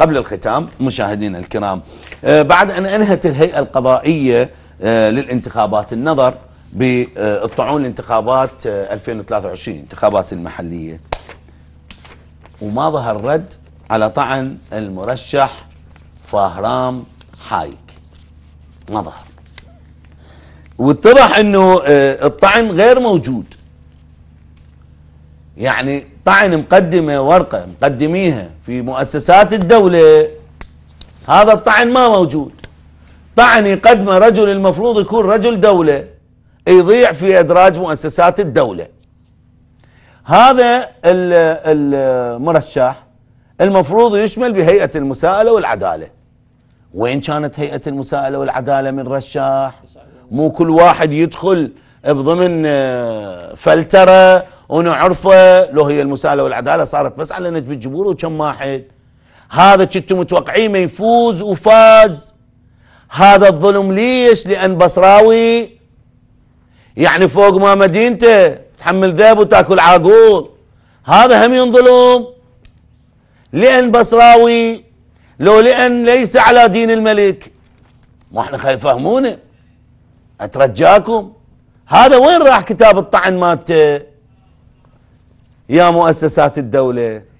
قبل الختام مشاهدينا الكرام آه، بعد أن أنهت الهيئة القضائية آه، للانتخابات النظر بالطعون آه، الانتخابات 2023 انتخابات المحلية وما ظهر رد على طعن المرشح فهرام حايك ما ظهر واتضح انه الطعن غير موجود يعني طعن مقدمه ورقه مقدميها في مؤسسات الدوله هذا الطعن ما موجود طعن يقدمه رجل المفروض يكون رجل دوله يضيع في ادراج مؤسسات الدوله هذا المرشح المفروض يشمل بهيئه المساءله والعداله وين كانت هيئه المساءله والعداله من رشاح مو كل واحد يدخل بضمن آه، فلتره ونعرفه لو هي المساله والعداله صارت بس على نجم الجمهور وكم واحد هذا كنتم متوقعين يفوز وفاز هذا الظلم ليش لان بصراوي يعني فوق ما مدينته تحمل ذئب وتاكل عاقول هذا هم ينظلم لان بصراوي لو لان ليس على دين الملك ما احنا خايف فهمونه اترجاكم هذا وين راح كتاب الطعن مالته يا مؤسسات الدولة